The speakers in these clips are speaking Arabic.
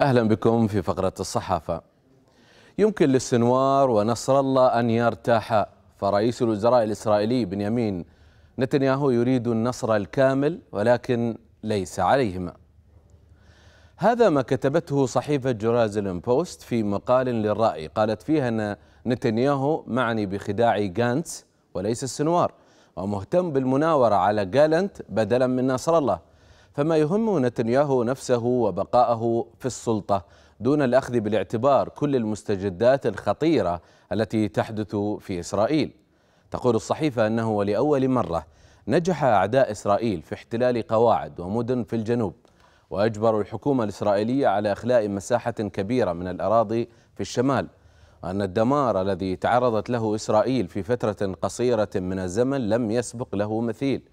أهلا بكم في فقرة الصحافة يمكن للسنوار ونصر الله أن يرتاحا فرئيس الوزراء الإسرائيلي بنيامين نتنياهو يريد النصر الكامل ولكن ليس عليهما هذا ما كتبته صحيفة جرازلم بوست في مقال للرأي قالت فيها أن نتنياهو معني بخداع جانتس وليس السنوار ومهتم بالمناورة على جالنت بدلا من نصر الله فما يهم نتنياهو نفسه وبقائه في السلطة دون الأخذ بالاعتبار كل المستجدات الخطيرة التي تحدث في إسرائيل تقول الصحيفة أنه لأول مرة نجح أعداء إسرائيل في احتلال قواعد ومدن في الجنوب وأجبروا الحكومة الإسرائيلية على إخلاء مساحة كبيرة من الأراضي في الشمال وأن الدمار الذي تعرضت له إسرائيل في فترة قصيرة من الزمن لم يسبق له مثيل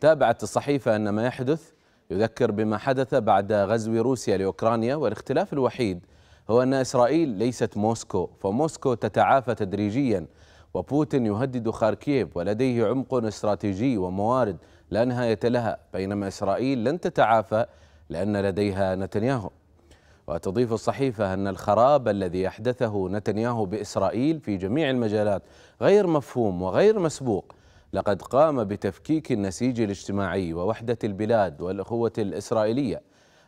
تابعت الصحيفة أن ما يحدث يذكر بما حدث بعد غزو روسيا لاوكرانيا والاختلاف الوحيد هو ان اسرائيل ليست موسكو فموسكو تتعافى تدريجيا وبوتين يهدد خاركييف ولديه عمق استراتيجي وموارد لا نهايه لها بينما اسرائيل لن تتعافى لان لديها نتنياهو وتضيف الصحيفة أن الخراب الذي احدثه نتنياهو بإسرائيل في جميع المجالات غير مفهوم وغير مسبوق لقد قام بتفكيك النسيج الاجتماعي ووحدة البلاد والأخوة الإسرائيلية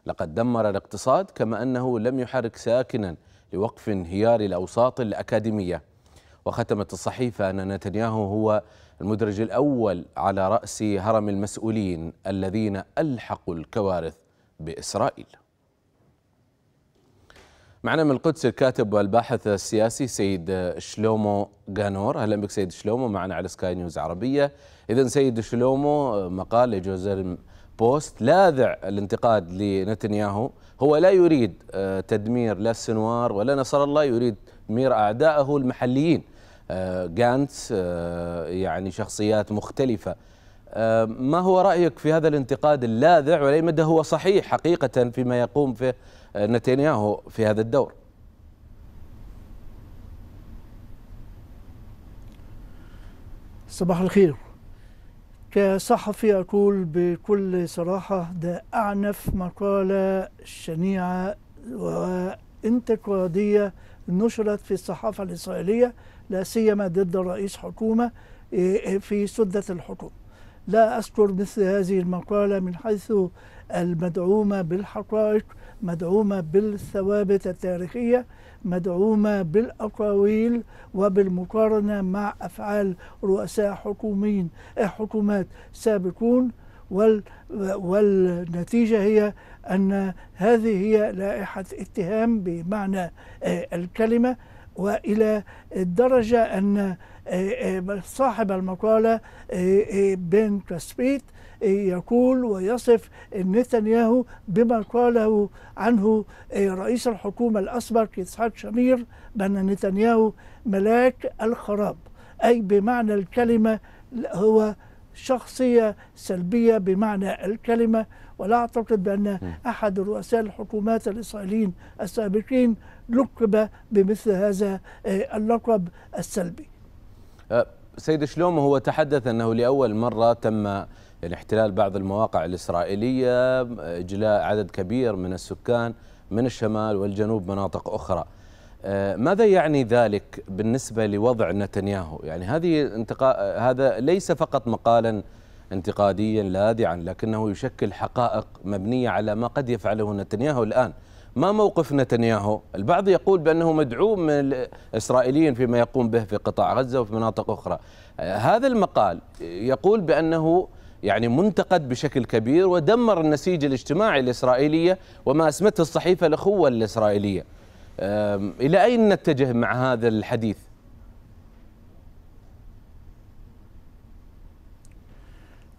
لقد دمر الاقتصاد كما أنه لم يحرك ساكنا لوقف انهيار الأوساط الأكاديمية وختمت الصحيفة أن نتنياهو هو المدرج الأول على رأس هرم المسؤولين الذين ألحقوا الكوارث بإسرائيل معنا من القدس الكاتب والباحث السياسي سيد شلومو غانور اهلا بك سيد شلومو معنا على سكاي نيوز عربيه اذا سيد شلومو مقال لجوزرم بوست لاذع الانتقاد لنتنياهو هو لا يريد آه، تدمير لا السنوار ولا نصر الله يريد تدمير اعدائه المحليين جانتس آه، آه، يعني شخصيات مختلفه ما هو رايك في هذا الانتقاد اللاذع ولا مدى هو صحيح حقيقه فيما يقوم فيه نتنياهو في هذا الدور صباح الخير كصحفي أقول بكل صراحة ده أعنف مقالة شنيعة وانتقادية نشرت في الصحافة الإسرائيلية لا سيما ضد رئيس حكومة إيه، في سدة الحكم لا أذكر مثل هذه المقالة من حيث المدعومة بالحقائق مدعومة بالثوابت التاريخية مدعومة بالأقاويل وبالمقارنة مع أفعال رؤساء حكومين آه، حكومات سابقون وال والنتيجة هي أن هذه هي لائحة اتهام بمعنى آه، الكلمة وإلى الدرجة أن آه، صاحب المقالة بين كاسبيت إيه يقول ويصف نتنياهو بما قاله عنه إيه رئيس الحكومة الأسبق إسحاق شمير بأن نتنياهو ملاك الخراب أي بمعنى الكلمة هو شخصية سلبية بمعنى الكلمة ولا أعتقد بأن أحد رؤساء الحكومات الإسرائيليين السابقين لقب بمثل هذا إيه اللقب السلبي. أه، سيد شلومه هو تحدث أنه لأول مرة تم يعني احتلال بعض المواقع الإسرائيلية إجلاء عدد كبير من السكان من الشمال والجنوب مناطق أخرى آه، ماذا يعني ذلك بالنسبة لوضع نتنياهو يعني هذه انتقاء هذا ليس فقط مقالا انتقاديا لاذعا لكنه يشكل حقائق مبنية على ما قد يفعله نتنياهو الآن ما موقف نتنياهو؟ البعض يقول بأنه مدعوم من الإسرائيليين فيما يقوم به في قطاع غزة وفي مناطق أخرى هذا المقال يقول بأنه يعني منتقد بشكل كبير ودمر النسيج الاجتماعي الإسرائيلية وما أسمته الصحيفة الأخوة الإسرائيلية إلى أين نتجه مع هذا الحديث؟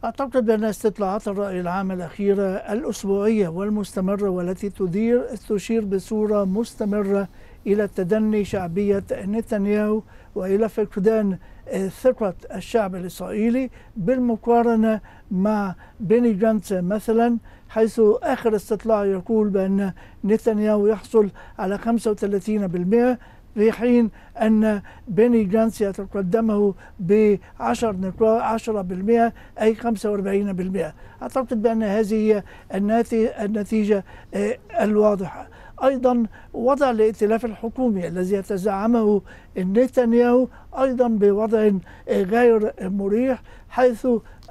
أعتقد أن استطلاعات الرأي العام الأخيرة الأسبوعية والمستمرة والتي تدير تشير بصورة مستمرة إلى تدني شعبية نتنياهو وإلى فقدان ثقة الشعب الإسرائيلي بالمقارنة مع بيني جانس مثلا حيث آخر استطلاع يقول بأن نتنياهو يحصل على 35% في حين أن بيني جانس يتقدمه ب 10 10% أي 45% أعتقد بأن هذه هي النتيجة آه، الواضحة أيضا وضع الائتلاف الحكومي الذي يتزعمه نتنياهو أيضا بوضع آه، غير مريح حيث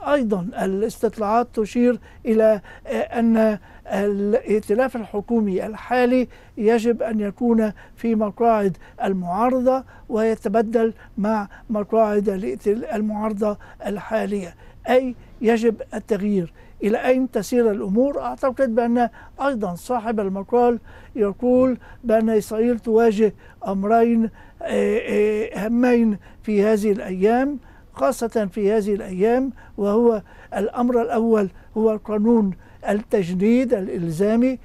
أيضا الاستطلاعات تشير إلى آه، أن الائتلاف الحكومي الحالي يجب أن يكون في مقاعد المعارضة ويتبدل مع مقاعد المعارضة الحالية أي يجب التغيير إلى أين تسير الأمور أعتقد بأن أيضا صاحب المقال يقول بأن إسرائيل تواجه أمرين آه، آه، هامين في هذه الأيام خاصة في هذه الأيام وهو الأمر الأول هو القانون التجديد الإلزامي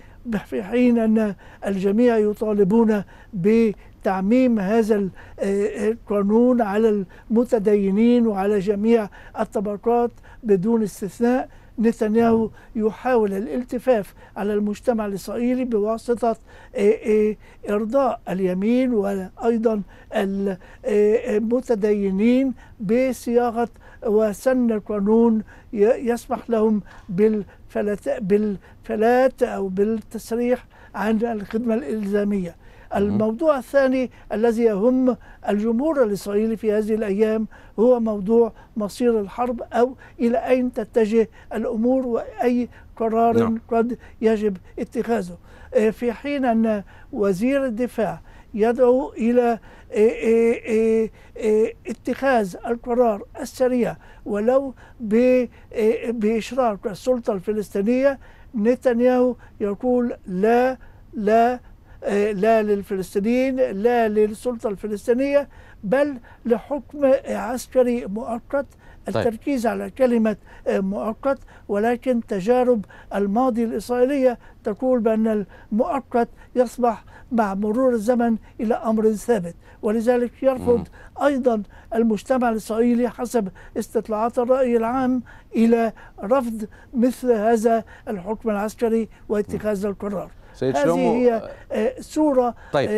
في حين أن الجميع يطالبون بتعميم هذا آه، القانون على المتدينين وعلى جميع الطبقات بدون استثناء نتنياهو يحاول الالتفاف على المجتمع الإسرائيلي بواسطة إيه إيه إرضاء اليمين وأيضا المتدينين إيه بصياغة وسن قانون يسمح لهم بالفلات, بالفلات أو بالتسريح عن الخدمة الإلزامية الموضوع الثاني الذي يهم الجمهور الإسرائيلي في هذه الأيام هو موضوع مصير الحرب أو إلى أين تتجه الأمور وأي قرار نعم. قد يجب اتخاذه آه، في حين أن وزير الدفاع يدعو إلى آه، آه، اتخاذ القرار السريع ولو بإشراك السلطة الفلسطينية نتنياهو يقول لا لا آه، لا للفلسطينيين لا للسلطة الفلسطينية بل لحكم عسكري مؤقت طيب. التركيز على كلمة آه، مؤقت ولكن تجارب الماضي الإسرائيلية تقول بأن المؤقت يصبح مع مرور الزمن إلى أمر ثابت ولذلك يرفض أيضا المجتمع الإسرائيلي حسب استطلاعات الرأي العام إلى رفض مثل هذا الحكم العسكري واتخاذ القرار هذه هي آه، آه، صورة طيب.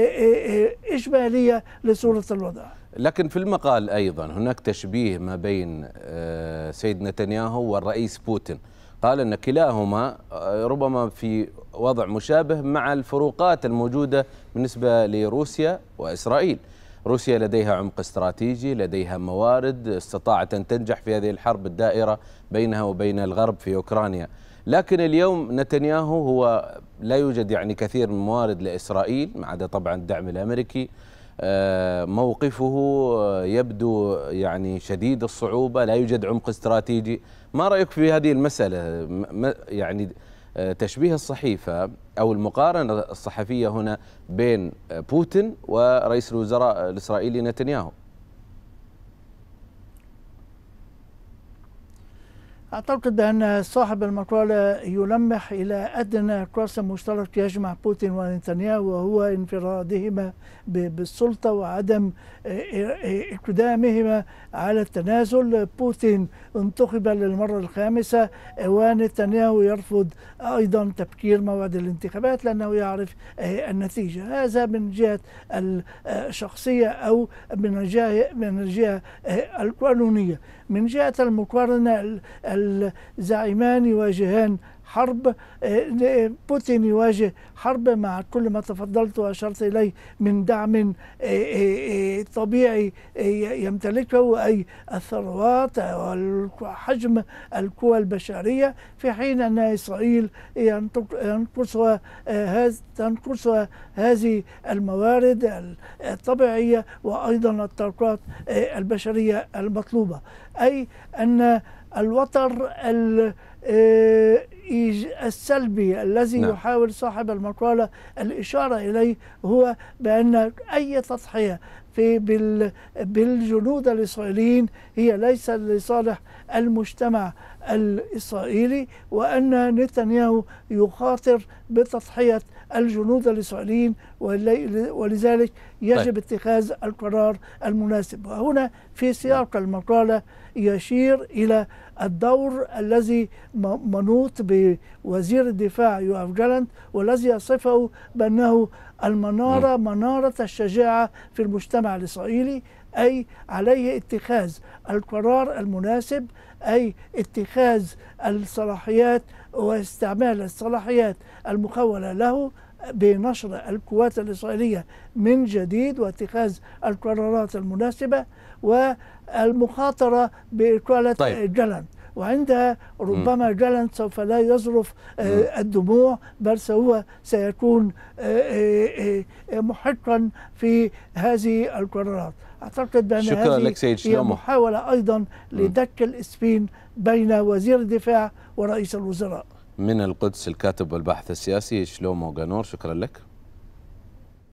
إجمالية لصورة الوضع لكن في المقال أيضا هناك تشبيه ما بين آه، سيد نتنياهو والرئيس بوتين قال أن كلاهما آه، ربما في وضع مشابه مع الفروقات الموجودة بالنسبة لروسيا وإسرائيل روسيا لديها عمق استراتيجي لديها موارد استطاعت أن تنجح في هذه الحرب الدائرة بينها وبين الغرب في أوكرانيا لكن اليوم نتنياهو هو لا يوجد يعني كثير من موارد لإسرائيل ما عدا طبعا الدعم الأمريكي آه، موقفه آه، يبدو يعني شديد الصعوبة لا يوجد عمق استراتيجي ما رأيك في هذه المسألة يعني آه، تشبيه الصحيفة أو المقارنة الصحفية هنا بين بوتين ورئيس الوزراء الإسرائيلي نتنياهو أعتقد أن صاحب المقالة يلمح إلى أدنى قاسم مشترك يجمع بوتين ونتنياهو وهو انفرادهما بالسلطة وعدم اقدامهما على التنازل بوتين انتخب للمرة الخامسة ونتنياهو يرفض أيضا تبكير موعد الانتخابات لأنه يعرف النتيجة هذا من جهة الشخصية أو من الجهة, من الجهة القانونية من جهة المقارنة الزعيمان يواجهان حرب آه، آه، بوتين يواجه حرب مع كل ما تفضلت واشرت اليه من دعم آه، طبيعي يمتلكه اي الثروات وحجم القوى البشريه في حين ان اسرائيل ينقصها تنقصها هذه الموارد الطبيعيه وايضا الطاقات البشريه المطلوبه اي ان الوتر آه، السلبي الذي نعم. يحاول صاحب المقالة الإشارة إليه هو بأن أي تضحية في بالجنود الإسرائيليين هي ليس لصالح المجتمع الإسرائيلي وأن نتنياهو يخاطر بتضحية الجنود الإسرائيليين ولذلك طيب. يجب طيب. اتخاذ القرار المناسب وهنا في سياق نعم. المقالة يشير إلى الدور الذي منوط بوزير الدفاع يوف جالنت والذي يصفه بأنه المنارة م. نعم. منارة الشجاعة في المجتمع الإسرائيلي أي عليه اتخاذ القرار المناسب أي اتخاذ الصلاحيات واستعمال الصلاحيات المخولة له بنشر القوات الإسرائيلية من جديد واتخاذ القرارات المناسبة والمخاطرة بإقالة طيب. جلن وعندها ربما جالنت سوف لا يظرف آه، الدموع بل سوف سيكون آه، آه، محقا في هذه القرارات اعتقد بان شكرا لك سيد هي محاوله ايضا لدك الاسفين بين وزير الدفاع ورئيس الوزراء من القدس الكاتب والباحث السياسي شلومو جانور شكرا لك